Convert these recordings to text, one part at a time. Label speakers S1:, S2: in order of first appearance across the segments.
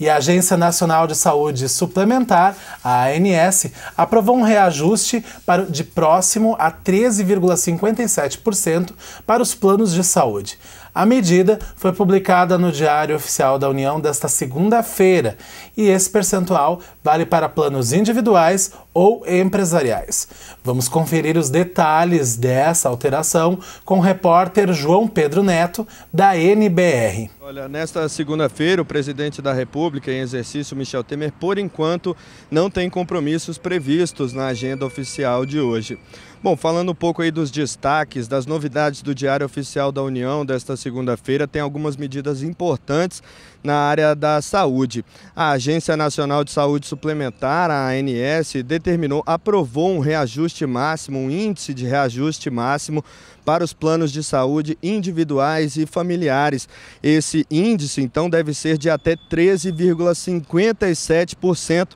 S1: E a Agência Nacional de Saúde Suplementar, a ANS, aprovou um reajuste de próximo a 13,57% para os planos de saúde. A medida foi publicada no Diário Oficial da União desta segunda-feira e esse percentual vale para planos individuais ou empresariais. Vamos conferir os detalhes dessa alteração com o repórter João Pedro Neto, da NBR.
S2: Olha, nesta segunda-feira, o presidente da República, em exercício, Michel Temer, por enquanto, não tem compromissos previstos na agenda oficial de hoje. Bom, falando um pouco aí dos destaques, das novidades do Diário Oficial da União desta segunda-feira, tem algumas medidas importantes na área da saúde. A Agência Nacional de Saúde Suplementar, a ANS, determinou, aprovou um reajuste máximo, um índice de reajuste máximo para os planos de saúde individuais e familiares. Esse índice, então, deve ser de até 13,57%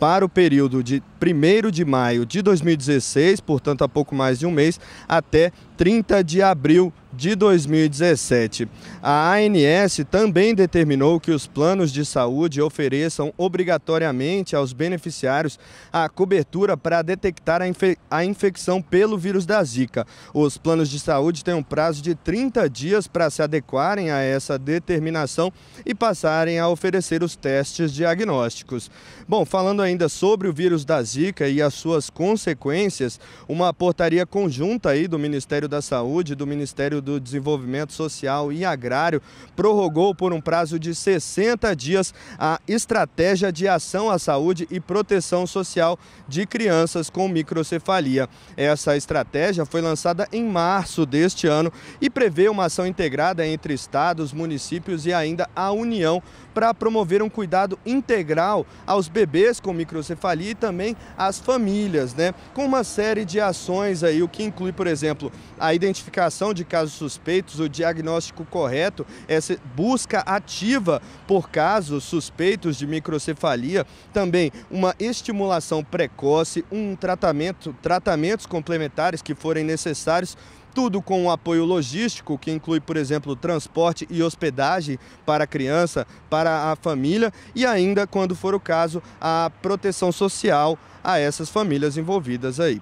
S2: para o período de 1 de maio de 2016, portanto há pouco mais de um mês, até 30 de abril de 2017. A ANS também determinou que os planos de saúde ofereçam obrigatoriamente aos beneficiários a cobertura para detectar a, infe a infecção pelo vírus da Zika. Os planos de saúde têm um prazo de 30 dias para se adequarem a essa determinação e passarem a oferecer os testes diagnósticos. Bom, falando ainda sobre o vírus da Zika, Zika e as suas consequências, uma portaria conjunta aí do Ministério da Saúde, do Ministério do Desenvolvimento Social e Agrário, prorrogou por um prazo de 60 dias a estratégia de ação à saúde e proteção social de crianças com microcefalia. Essa estratégia foi lançada em março deste ano e prevê uma ação integrada entre estados, municípios e ainda a União para promover um cuidado integral aos bebês com microcefalia e também as famílias, né? Com uma série de ações aí, o que inclui, por exemplo, a identificação de casos suspeitos, o diagnóstico correto, essa busca ativa por casos suspeitos de microcefalia, também uma estimulação precoce, um tratamento, tratamentos complementares que forem necessários tudo com um apoio logístico, que inclui, por exemplo, transporte e hospedagem para a criança, para a família e ainda, quando for o caso, a proteção social a essas famílias envolvidas aí.